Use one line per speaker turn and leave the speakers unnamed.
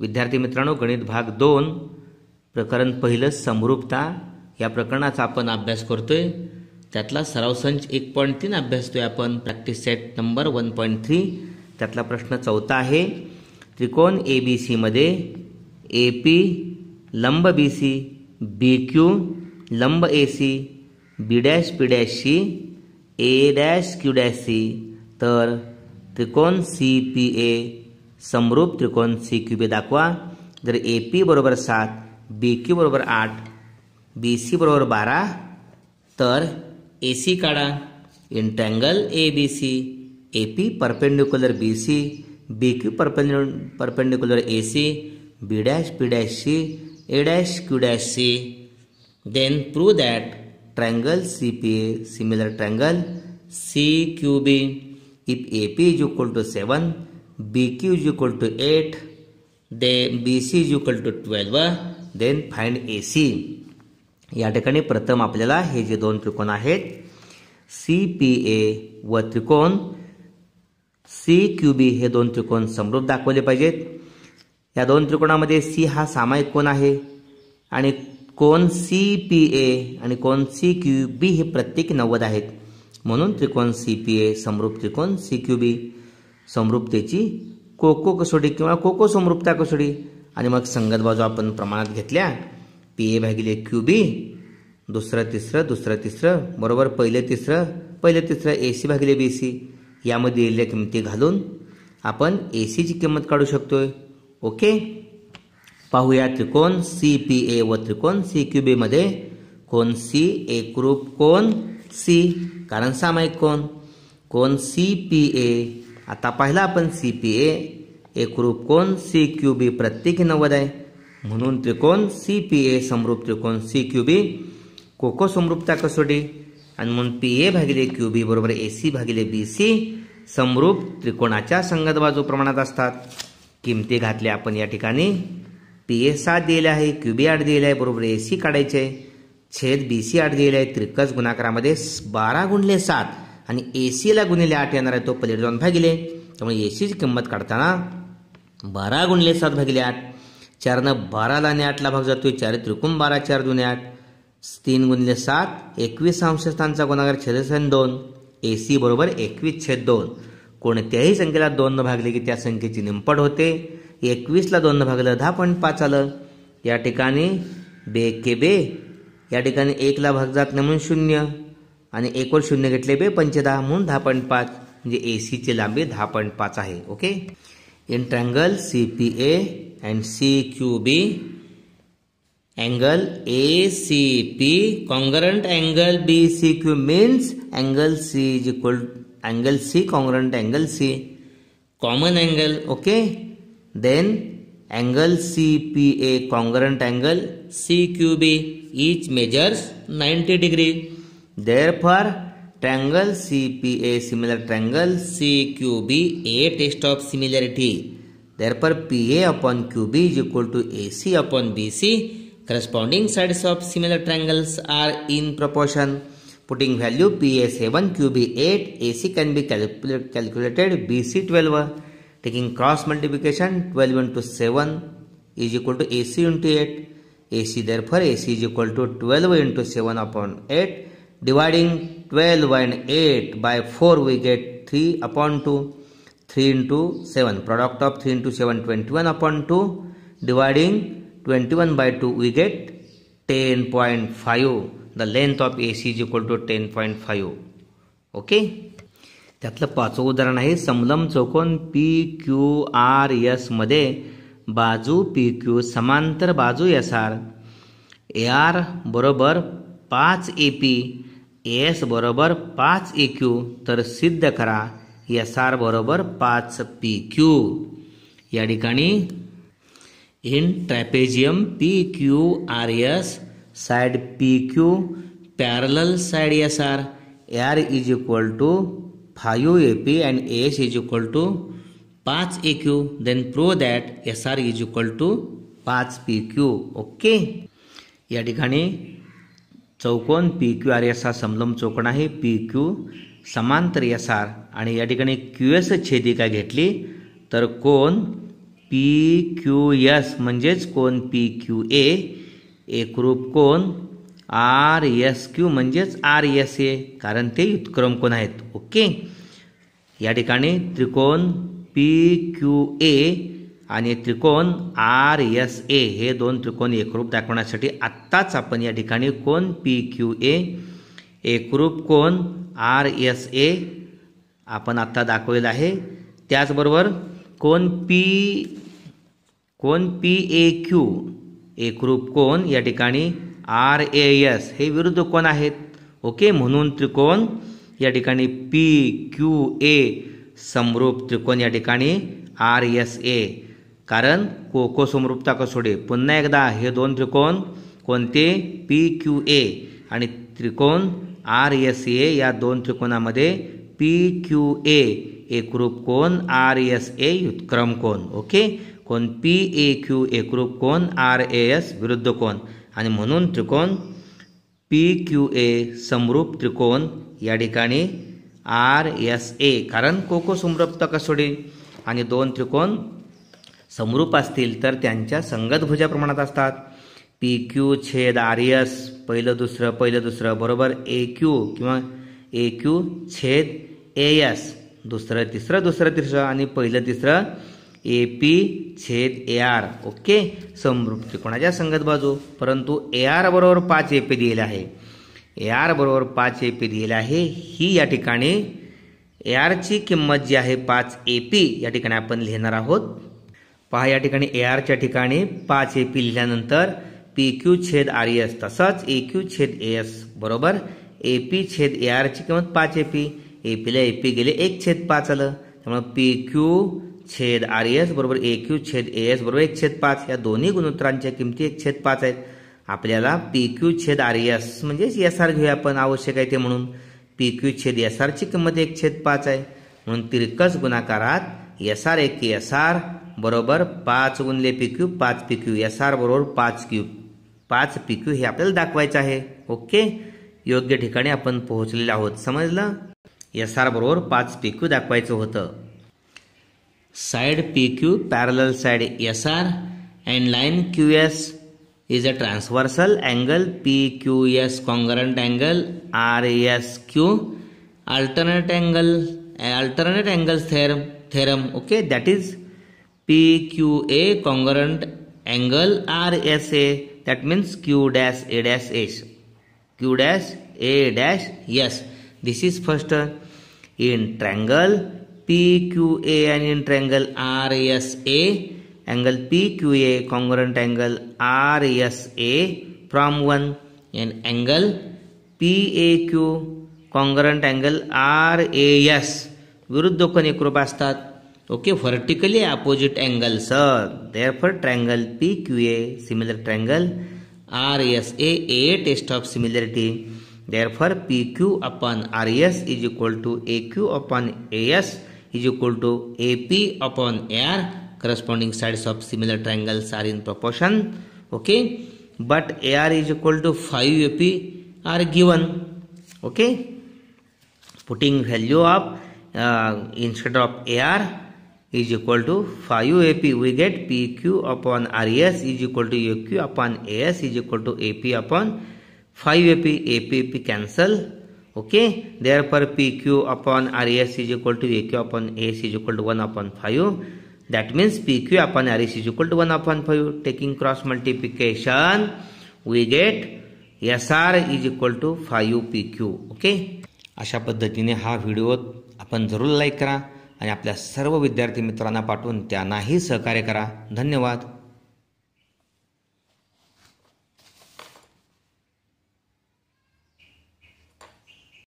विद्यार्थी मित्रांनो गणित भाग दोन प्रकरण पहिलं समरूपता या प्रकरणाचा आपण अभ्यास करतोय त्यातला सराव संच एक पॉईंट तीन अभ्यासतोय आपण practice set number one point three त्यातला प्रश्न चौथा आहे त्रिकोण ए बी सीमध्ये ए पी लंब बी सी बी क्यू लंब A C B dash P dash C A dash Q dash C तर त्रिकोण सी पी ए समरूप त्रिकोण सी क्यू बी दाखवा जर ए पी बरोबर सात बी क्यू बरोबर आठ बी सी बरोबर बारा तो ए सी काढा in triangle A B C A P perpendicular B C B Q perpendicular perpendicular A C B dash P dash C A dash Q dash C then prove that triangle C P A similar triangle C Q B if A P is equal to seven BQ is equal to 8, then BC is equal to 12, then find AC. या ठिकाणी प्रथम आपल्याला हे जे दोन त्रिकोण आहेत C P ए व त्रिकोण सी क्यू बी हे दोन त्रिकोण समरूप दाखवले पाहिजेत या दोन त्रिकोणामध्ये सी हा सामायिक कोण आहे आणि कोण सी पी ए आणि कोण सी क्यू बी हे प्रत्येकी नव्वद आहेत म्हणून त्रिकोण सी पी ए समरूप त्रिकोण सी क्यू बी समृप्तेची कोको कसोटी किंवा कोको समृप्ता कसोटी आणि मग संगत बाजू आपण प्रमाणात घेतल्या पी ए भागिले क्यू बी दुसरं तिसरं दुसरं तिसरं बरोबर पहिलं तिसरं पहिलं तिसरं ए सी भागिले बी सी यामध्ये दिलेल्या किमती घालून आपण ए सीची किंमत काढू शकतोय ओके पाहूया त्रिकोण सी पी ए व त्रिकोण सी क्यू बीमध्ये कोण सी एकरूप कोण सी कारण सामायिक कोण कोण सी पी ए आता पाहिला आपण सी पी ए रूप कोण सी क्यू बी प्रत्येकी नव्वद आहे म्हणून त्रिकोण सी पी ए समरूप त्रिकोण सी क्यू बी कोको समरूपता कसोटी आणि म्हणून पी ए भागिले क्यू बी बरोबर ए सी भागिले बी सी समरूप त्रिकोणाच्या संगत बाजू प्रमाणात असतात किमती घातल्या आपण या ठिकाणी पी ए सात दिले आहे क्यू बी आठ दिले आहे बरोबर ए सी काढायचे छेद बी सी आठ दिलेले आहे त्रिकस गुणाकारामध्ये बारा गुणले सात आणि ए सीला गुणिले आठ येणार आहे तो पलीड दोन भागिले त्यामुळे ए सीची किंमत काढताना बारा गुणिले सात भागिले आठ चारनं बाराला आणि आठला भाग जातोय चार त्रिकुम बारा चार दोन आठ तीन गुणिले सात एकवीस अंशस्थांचा गुणागार सन दोन ए सी बरोबर एकवीस छेद दोन कोणत्याही संख्येला दोननं भागले की त्या संख्येची निंपट होते एकवीसला दोननं भागलं दहा पॉईंट पाच आलं या ठिकाणी बे के बे या ठिकाणी एकला भाग जात नाही म्हणून शून्य आणि एकवर शून्य घेतले बे पंच दहा म्हणून दहा पॉईंट पाच म्हणजे ए सीची लांबी दहा पॉईंट पाच आहे okay in triangle C P A and C Q B angle A C P congruent angle B C Q means angle C is equal angle C congruent angle C common angle okay then angle C P angle angle C Q B each measures 90 degree therefore triangle cpa similar triangle cqb a test of similarity therefore pa upon qb is equal to ac upon bc corresponding sides of similar triangles are in proportion putting value pa 7 qb 8 ac can be calcul calculated bc 12 taking cross multiplication 12 into 7 is equal to ac into 8 ac therefore ac is equal to 12 into 7 upon 8 dividing 12 and 8 by 4 we get 3 upon 2 3 into 7 product of 3 into 7 21 upon 2 dividing 21 by 2 we get 10.5 the length of AC is equal to 10.5 okay त्यातलं पाचवं उदाहरण आहे समलम चौकोन P Q R मध्ये बाजू P Q समांतर बाजू S R A R बरोबर पाच ए पी एस बरोबर पाच ए e क्यू तर सिद्ध करा एस आर बरोबर पाच पी क्यू या ठिकाणी in trapezium P Q R S side P Q parallel side S R R is equal to five A P and S is equal to पाच A Q then prove that S R is equal to पाच P Q okay या ठिकाणी चौकोन P Q R S हा समलम चौकोन आहे P Q समांतर एस आर आणि या ठिकाणी क्यू एस छेदिका घेतली तर कोण पी क्यू एस म्हणजेच कोण पी क्यू ए एकरूप कोण आर एस क्यू म्हणजेच आर एस ए कारण ते उत्क्रम कोण आहेत ओके या ठिकाणी त्रिकोण पी क्यू ए आणि त्रिकोण आर एस ए हे दोन त्रिकोण एकरूप दाखवण्यासाठी आत्ताच आपण या ठिकाणी कोण पी क्यू ए एकरूप कोण आर एस ए आपण आत्ता दाखवलेला आहे त्याचबरोबर कोण पी कोण पी ए क्यू एकरूप कोण या ठिकाणी आर ए एस हे विरुद्ध कोण आहेत ओके म्हणून त्रिकोण या ठिकाणी पी क्यू ए समरूप त्रिकोण या ठिकाणी आर एस ए कारण कोको समरूपता कसोडे पुन्हा एकदा हे दोन त्रिकोण कोणते पी क्यू ए आणि त्रिकोण आर एस ए या दोन त्रिकोणामध्ये पी क्यू ए एकरूप कोण आर एस ए युत्क्रम कोण ओके कोण पी ए क्यू एकरूप कोण आर ए एस विरुद्ध कोण आणि म्हणून त्रिकोण पी क्यू ए समरूप त्रिकोण या ठिकाणी आर एस ए कारण कोको समरूपता कसोडे आणि दोन त्रिकोण समरूप असतील तर त्यांच्या संगत भुजा प्रमाणात असतात पी क्यू छेद आर एस पहिलं दुसरं पहिलं दुसरं बरोबर ए क्यू किंवा ए क्यू छेद ए एस दुसरं तिसरं दुसरं तिसरं आणि पहिलं तिसरं ए पी छेद ए आर ओके समरूप कोणाच्या संगत बाजू परंतु ए आर बरोबर पाच ए पी दिलेलं आहे ए आर बरोबर पाच ए पी दिलेलं आहे ही या ठिकाणी ए आरची किंमत जी आहे पाच ए पी या ठिकाणी आपण लिहिणार आहोत पहा या ठिकाणी ए आरच्या ठिकाणी पाच ए पी लिहिल्यानंतर पी क्यू छेद आर एस e तसंच ए क्यू छेद ए एस बरोबर ए पी छेद ए आरची किंमत पाच ए पी ए पीला ए पी गेले एक छेद पाच आलं त्यामुळे पी क्यू छेद आर एस e बरोबर ए क्यू छेद ए एस बरोबर एक छेद पाच या दोन्ही गुणोत्तरांच्या किमती एक छेद पाच आहेत आपल्याला पी क्यू छेद आर एस e म्हणजेच एस आर घेऊया आपण आवश्यक आहे ते म्हणून पी क्यू छेद एस आरची किंमत एक छेद पाच आहे म्हणून तिरकस गुणाकारात एस आर एक एस आर बरोबर पाच गुणले पी क्यू पाच पी क्यू एस आर बरोबर पाच क्यू पाच पी क्यू हे आपल्याला दाखवायचं आहे ओके योग्य ठिकाणी आपण पोहोचलेले आहोत समजलं एस आर बरोबर पाच पी क्यू दाखवायचं होतं side P Q parallel side S R and line Q S is a transversal angle P Q S congruent angle R S Q alternate angle alternate angle theorem theorem okay that is P Q A congruent angle R S A that means Q dash A dash S Q dash A dash yes this is first in triangle P Q A and in triangle R S A angle P Q A congruent angle R S A from one and angle P A Q congruent angle R A S विरुद्ध कोणी कृपा असतात okay vertically opposite angle sir therefore triangle P Q A similar triangle R S A A test of similarity therefore P Q upon R S is equal to A Q upon S is equal to A P upon R corresponding sides of similar triangles are in proportion okay but A R is equal to five A P R given okay putting value of instead of A R is equal to 5AP we get PQ upon RS is equal to AQ upon AS is equal to AP upon 5AP AP cancel okay therefore PQ upon RS is equal to AQ upon AS is equal to 1 upon 5 that means PQ upon RS is equal to 1 upon 5 taking cross multiplication we get SR is equal to 5PQ okay okay? अशा पद्धतीने हा video आपण जरूर like करा आणि आपल्या सर्व विद्यार्थी मित्रांना पाठवून त्यांनाही सहकार्य करा धन्यवाद